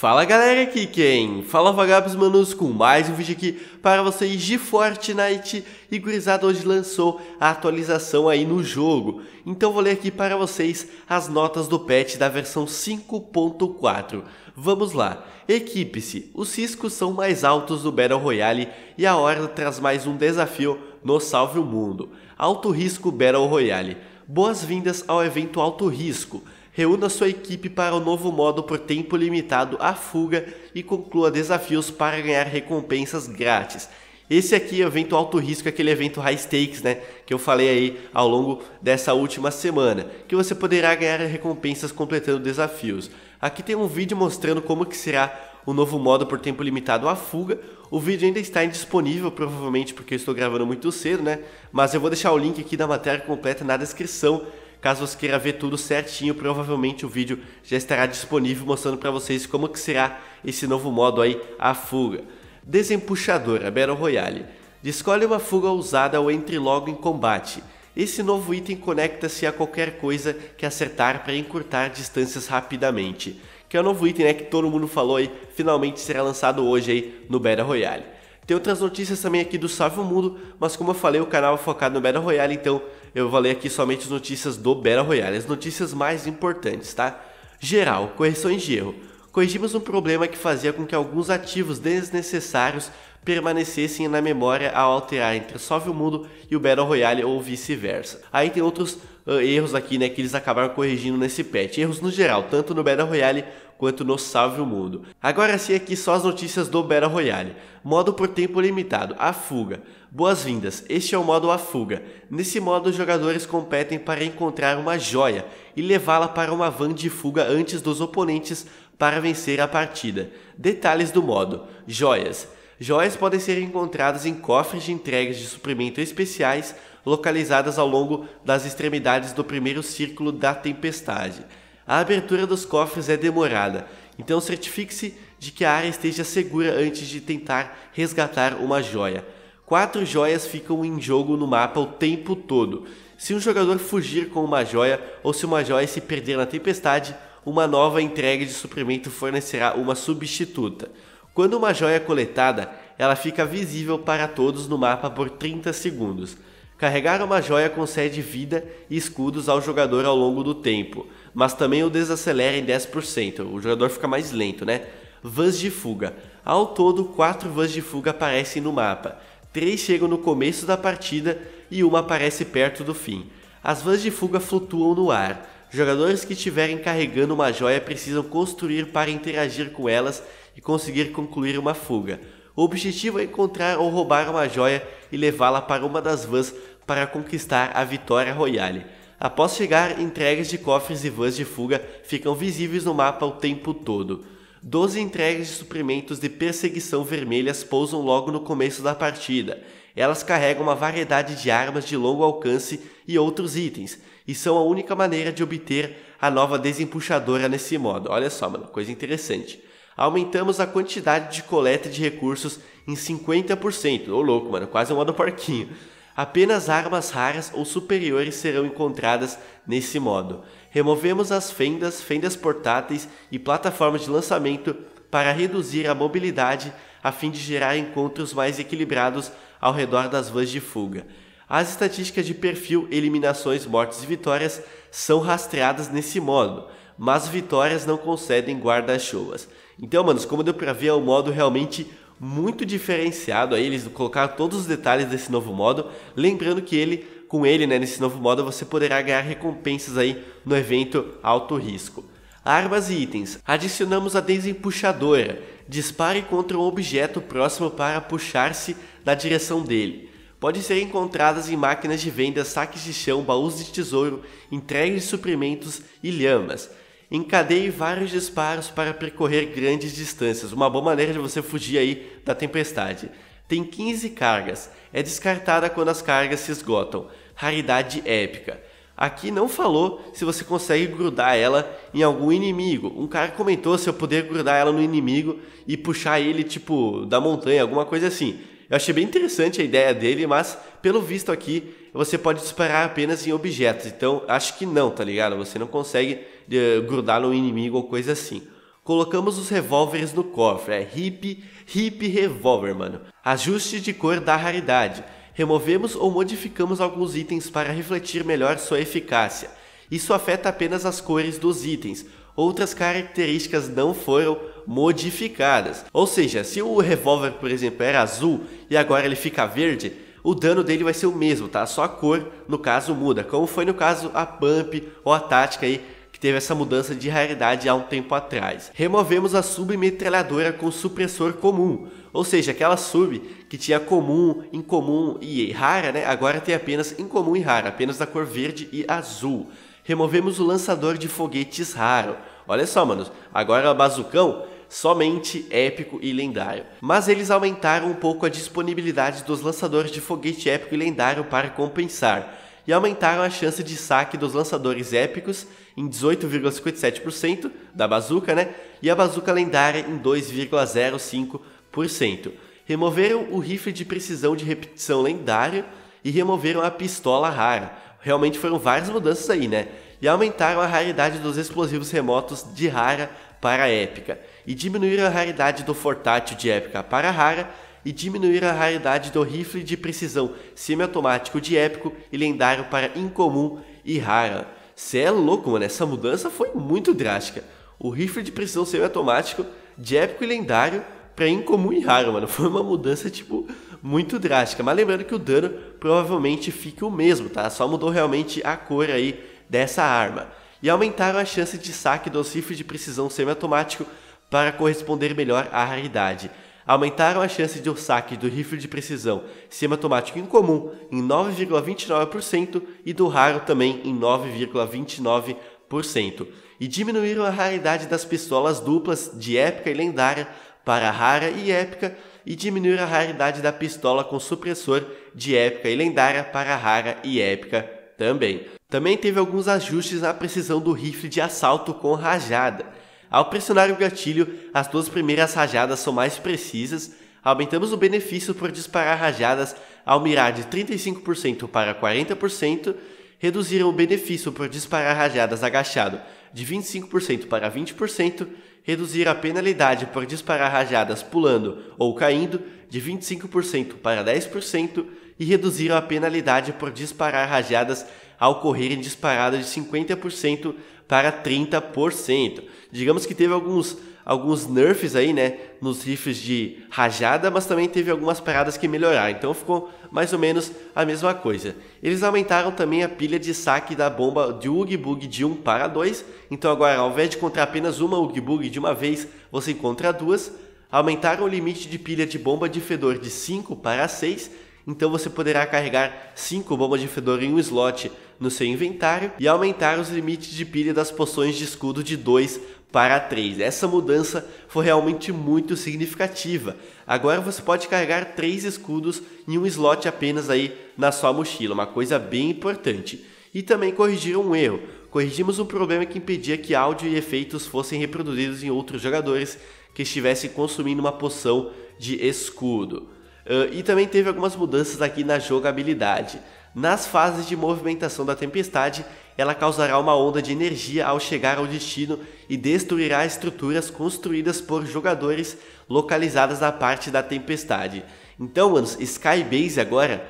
Fala galera, aqui quem? Fala vagabos manos com mais um vídeo aqui para vocês de Fortnite e gurizada hoje lançou a atualização aí no jogo. Então vou ler aqui para vocês as notas do patch da versão 5.4. Vamos lá, equipe-se, os riscos são mais altos do Battle Royale e a Horda traz mais um desafio no Salve o Mundo. Alto Risco Battle Royale. Boas-vindas ao evento Alto Risco reúna sua equipe para o novo modo por tempo limitado à fuga e conclua desafios para ganhar recompensas grátis. Esse aqui é o evento alto risco, aquele evento high stakes, né? Que eu falei aí ao longo dessa última semana, que você poderá ganhar recompensas completando desafios. Aqui tem um vídeo mostrando como que será o novo modo por tempo limitado à fuga. O vídeo ainda está indisponível, provavelmente porque eu estou gravando muito cedo, né? Mas eu vou deixar o link aqui da matéria completa na descrição Caso você queira ver tudo certinho, provavelmente o vídeo já estará disponível mostrando para vocês como que será esse novo modo aí, a fuga. Desempuxadora, Battle Royale. Escolhe uma fuga usada ou entre logo em combate. Esse novo item conecta-se a qualquer coisa que acertar para encurtar distâncias rapidamente. Que é o novo item né, que todo mundo falou aí, finalmente será lançado hoje aí no Battle Royale. Tem outras notícias também aqui do Salve o Mundo, mas como eu falei, o canal é focado no Battle Royale, então eu vou ler aqui somente as notícias do Battle Royale, as notícias mais importantes, tá? Geral, correções de erro. Corrigimos um problema que fazia com que alguns ativos desnecessários permanecessem na memória ao alterar entre Salve o Mundo e o Battle Royale ou vice-versa. Aí tem outros uh, erros aqui, né, que eles acabaram corrigindo nesse patch. Erros no geral, tanto no Battle Royale quanto o mundo. Agora sim aqui só as notícias do Battle Royale. Modo por tempo limitado, a fuga. Boas-vindas, este é o modo A Fuga. Nesse modo, os jogadores competem para encontrar uma joia e levá-la para uma van de fuga antes dos oponentes para vencer a partida. Detalhes do modo: Joias. Joias podem ser encontradas em cofres de entregas de suprimento especiais localizadas ao longo das extremidades do primeiro círculo da tempestade. A abertura dos cofres é demorada, então certifique-se de que a área esteja segura antes de tentar resgatar uma joia. Quatro joias ficam em jogo no mapa o tempo todo. Se um jogador fugir com uma joia ou se uma joia se perder na tempestade, uma nova entrega de suprimento fornecerá uma substituta. Quando uma joia é coletada, ela fica visível para todos no mapa por 30 segundos. Carregar uma joia concede vida e escudos ao jogador ao longo do tempo mas também o desacelera em 10%, o jogador fica mais lento, né? Vans de fuga. Ao todo, 4 vans de fuga aparecem no mapa. 3 chegam no começo da partida e uma aparece perto do fim. As vans de fuga flutuam no ar. Jogadores que estiverem carregando uma joia precisam construir para interagir com elas e conseguir concluir uma fuga. O objetivo é encontrar ou roubar uma joia e levá-la para uma das vans para conquistar a vitória royale. Após chegar, entregas de cofres e vans de fuga ficam visíveis no mapa o tempo todo. Doze entregas de suprimentos de perseguição vermelhas pousam logo no começo da partida. Elas carregam uma variedade de armas de longo alcance e outros itens, e são a única maneira de obter a nova desempuxadora nesse modo. Olha só, mano, coisa interessante. Aumentamos a quantidade de coleta de recursos em 50%. Ô louco, mano, quase um modo porquinho. Apenas armas raras ou superiores serão encontradas nesse modo. Removemos as fendas, fendas portáteis e plataformas de lançamento para reduzir a mobilidade a fim de gerar encontros mais equilibrados ao redor das vans de fuga. As estatísticas de perfil, eliminações, mortes e vitórias são rastreadas nesse modo, mas vitórias não concedem guarda-chuvas. Então, manos, como deu pra ver, é um modo realmente muito diferenciado aí, eles colocaram todos os detalhes desse novo modo, lembrando que ele com ele, né, nesse novo modo, você poderá ganhar recompensas aí no evento alto risco. Armas e itens. Adicionamos a desempuxadora. Dispare contra um objeto próximo para puxar-se na direção dele. Pode ser encontradas em máquinas de venda, saques de chão, baús de tesouro, entregas de suprimentos e lhamas encadeie vários disparos para percorrer grandes distâncias. Uma boa maneira de você fugir aí da tempestade. Tem 15 cargas, é descartada quando as cargas se esgotam. Raridade épica. Aqui não falou se você consegue grudar ela em algum inimigo. Um cara comentou se eu poder grudar ela no inimigo e puxar ele tipo da montanha, alguma coisa assim. Eu achei bem interessante a ideia dele, mas pelo visto aqui você pode disparar apenas em objetos. Então acho que não, tá ligado? Você não consegue uh, grudar no inimigo ou coisa assim. Colocamos os revólveres no cofre. É hip, hip revólver, mano. Ajuste de cor da raridade. Removemos ou modificamos alguns itens para refletir melhor sua eficácia. Isso afeta apenas as cores dos itens, outras características não foram modificadas. Ou seja, se o revólver, por exemplo, era azul e agora ele fica verde, o dano dele vai ser o mesmo, tá? Só a cor, no caso, muda, como foi no caso a pump ou a tática aí que teve essa mudança de raridade há um tempo atrás. Removemos a submetralhadora com supressor comum, ou seja, aquela sub que tinha comum, incomum e rara, né? Agora tem apenas incomum e rara, apenas da cor verde e azul removemos o lançador de foguetes raro. Olha só, manos, agora bazucão somente épico e lendário. Mas eles aumentaram um pouco a disponibilidade dos lançadores de foguete épico e lendário para compensar, e aumentaram a chance de saque dos lançadores épicos em 18,57% da bazuca, né? E a bazuca lendária em 2,05%. Removeram o rifle de precisão de repetição lendário e removeram a pistola rara, realmente foram várias mudanças aí, né? E aumentaram a raridade dos explosivos remotos de rara para épica, e diminuíram a raridade do fortátil de épica para rara, e diminuíram a raridade do rifle de precisão semiautomático de épico e lendário para incomum e rara. Cê é louco, mano, essa mudança foi muito drástica. O rifle de precisão semiautomático de épico e lendário para incomum e raro, mano. Foi uma mudança, tipo, muito drástica. Mas lembrando que o dano provavelmente fica o mesmo, tá? Só mudou realmente a cor aí dessa arma. E aumentaram a chance de saque do rifle de precisão semiautomático para corresponder melhor à raridade. Aumentaram a chance de o saque do rifle de precisão semiautomático incomum em 9,29% e do raro também em 9,29%. E diminuíram a raridade das pistolas duplas de épica e lendária para rara e épica e diminuir a raridade da pistola com supressor de épica e lendária para rara e épica também. Também teve alguns ajustes na precisão do rifle de assalto com rajada. Ao pressionar o gatilho, as duas primeiras rajadas são mais precisas, aumentamos o benefício por disparar rajadas ao mirar de 35% para 40%, reduziram o benefício por disparar rajadas agachado de 25% para 20%, reduzir a penalidade por disparar rajadas pulando ou caindo de 25% para 10% e reduzir a penalidade por disparar rajadas a ocorrerem disparadas de 50% para 30%. Digamos que teve alguns alguns nerfs aí, né, nos rifles de rajada, mas também teve algumas paradas que melhoraram, então ficou mais ou menos a mesma coisa. Eles aumentaram também a pilha de saque da bomba de Ugbug de 1 para 2, então agora ao invés de encontrar apenas uma Ugbug de uma vez, você encontra duas. Aumentaram o limite de pilha de bomba de fedor de 5 para 6 então você poderá carregar 5 bombas de fedor em um slot no seu inventário e aumentar os limites de pilha das poções de escudo de 2 para 3. Essa mudança foi realmente muito significativa. Agora você pode carregar 3 escudos em um slot apenas aí na sua mochila, uma coisa bem importante. E também corrigiram um erro. Corrigimos um problema que impedia que áudio e efeitos fossem reproduzidos em outros jogadores que estivessem consumindo uma poção de escudo. Uh, e também teve algumas mudanças aqui na jogabilidade. Nas fases de movimentação da tempestade, ela causará uma onda de energia ao chegar ao destino e destruirá estruturas construídas por jogadores localizadas na parte da tempestade. Então, mano, Skybase agora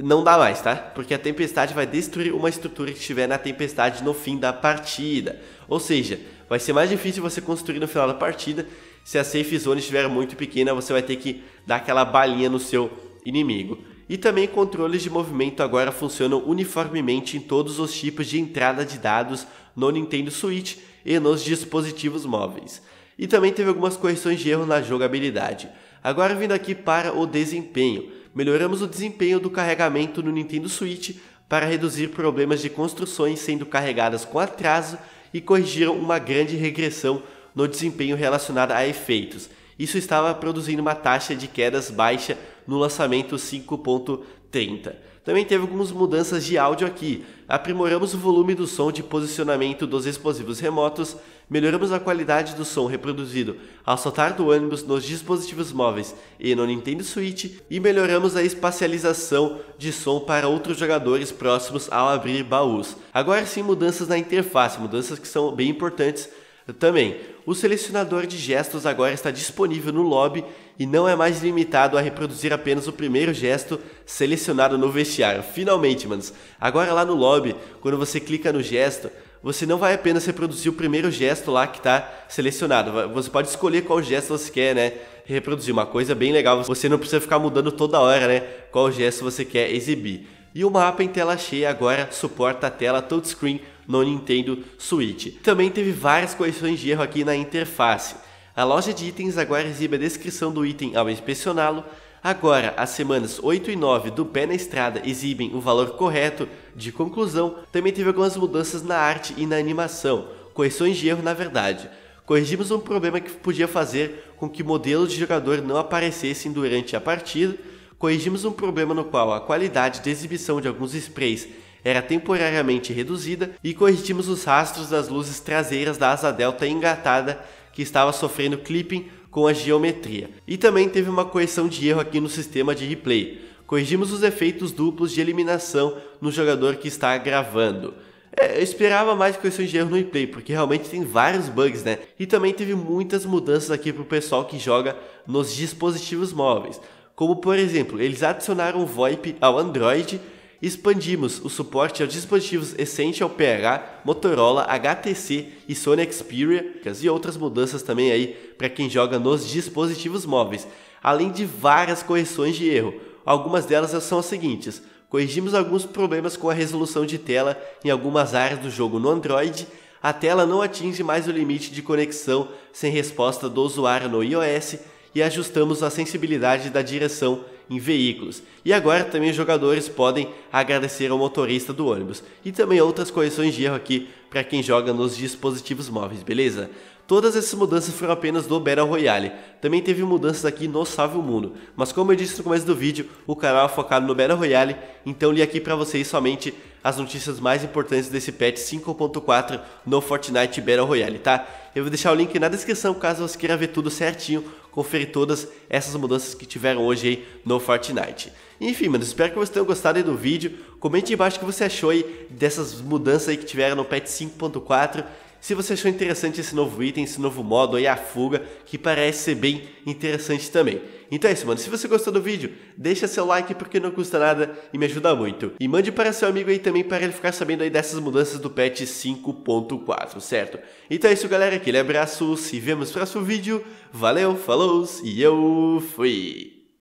não dá mais, tá? Porque a tempestade vai destruir uma estrutura que estiver na tempestade no fim da partida. Ou seja, vai ser mais difícil você construir no final da partida se a safe zone estiver muito pequena, você vai ter que dar aquela balinha no seu inimigo. E também controles de movimento agora funcionam uniformemente em todos os tipos de entrada de dados no Nintendo Switch e nos dispositivos móveis. E também teve algumas correções de erro na jogabilidade. Agora vindo aqui para o desempenho. Melhoramos o desempenho do carregamento no Nintendo Switch para reduzir problemas de construções sendo carregadas com atraso e corrigiram uma grande regressão no desempenho relacionado a efeitos. Isso estava produzindo uma taxa de quedas baixa no lançamento 5.30. Também teve algumas mudanças de áudio aqui. Aprimoramos o volume do som de posicionamento dos explosivos remotos, melhoramos a qualidade do som reproduzido ao soltar do ônibus nos dispositivos móveis e no Nintendo Switch, e melhoramos a espacialização de som para outros jogadores próximos ao abrir baús. Agora sim, mudanças na interface, mudanças que são bem importantes também, o selecionador de gestos agora está disponível no lobby e não é mais limitado a reproduzir apenas o primeiro gesto selecionado no vestiário. Finalmente, manos, agora lá no lobby, quando você clica no gesto, você não vai apenas reproduzir o primeiro gesto lá que está selecionado. Você pode escolher qual gesto você quer, né? Reproduzir. Uma coisa bem legal. Você não precisa ficar mudando toda hora, né? Qual gesto você quer exibir. E o mapa em tela cheia agora suporta a tela touchscreen no Nintendo Switch. Também teve várias correções de erro aqui na interface. A loja de itens agora exibe a descrição do item ao inspecioná-lo. Agora, as semanas 8 e 9 do Pé na Estrada exibem o valor correto de conclusão. Também teve algumas mudanças na arte e na animação. Correções de erro, na verdade. Corrigimos um problema que podia fazer com que modelos de jogador não aparecessem durante a partida. Corrigimos um problema no qual a qualidade de exibição de alguns sprays era temporariamente reduzida e corrigimos os rastros das luzes traseiras da asa delta engatada que estava sofrendo clipping com a geometria. E também teve uma correção de erro aqui no sistema de replay. Corrigimos os efeitos duplos de eliminação no jogador que está gravando. É, eu esperava mais correções de erro no replay, porque realmente tem vários bugs, né? E também teve muitas mudanças aqui para o pessoal que joga nos dispositivos móveis. Como por exemplo, eles adicionaram o VoIP ao Android Expandimos o suporte aos dispositivos Essential PH, Motorola, HTC e Sony Xperia e outras mudanças também aí para quem joga nos dispositivos móveis, além de várias correções de erro. Algumas delas são as seguintes: corrigimos alguns problemas com a resolução de tela em algumas áreas do jogo no Android, a tela não atinge mais o limite de conexão sem resposta do usuário no iOS e ajustamos a sensibilidade da direção em veículos. E agora também os jogadores podem agradecer ao motorista do ônibus. E também outras correções de erro aqui para quem joga nos dispositivos móveis, beleza? Todas essas mudanças foram apenas do Battle Royale. Também teve mudanças aqui no Salve o Mundo, mas como eu disse no começo do vídeo, o canal é focado no Battle Royale, então li aqui para vocês somente as notícias mais importantes desse patch 5.4 no Fortnite Battle Royale, tá? Eu vou deixar o link na descrição caso você queira ver tudo certinho, conferir todas essas mudanças que tiveram hoje aí no Fortnite. Enfim, mano, espero que vocês tenham gostado do vídeo. Comente embaixo o que você achou aí dessas mudanças aí que tiveram no patch 5.4 se você achou interessante esse novo item, esse novo modo aí, a fuga, que parece ser bem interessante também. Então é isso, mano. Se você gostou do vídeo, deixa seu like porque não custa nada e me ajuda muito. E mande para seu amigo aí também para ele ficar sabendo aí dessas mudanças do patch 5.4, certo? Então é isso, galera. Aquele abraço. Se vemos no próximo vídeo. Valeu, falou e eu fui!